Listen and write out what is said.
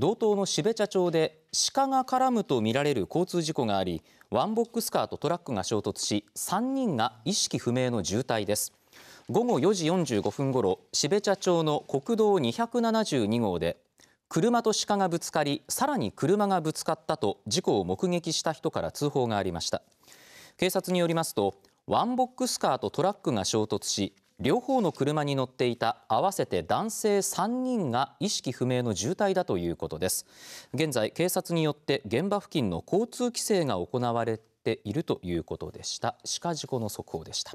道東の標茶町で鹿が絡むとみられる交通事故がありワンボックスカーとトラックが衝突し3人が意識不明の重体です午後4時45分ごろ標茶町の国道272号で車と鹿がぶつかりさらに車がぶつかったと事故を目撃した人から通報がありました警察によりますとワンボックスカーとトラックが衝突し両方の車に乗っていた合わせて男性3人が意識不明の重体だということです現在警察によって現場付近の交通規制が行われているということでした鹿事故の速報でした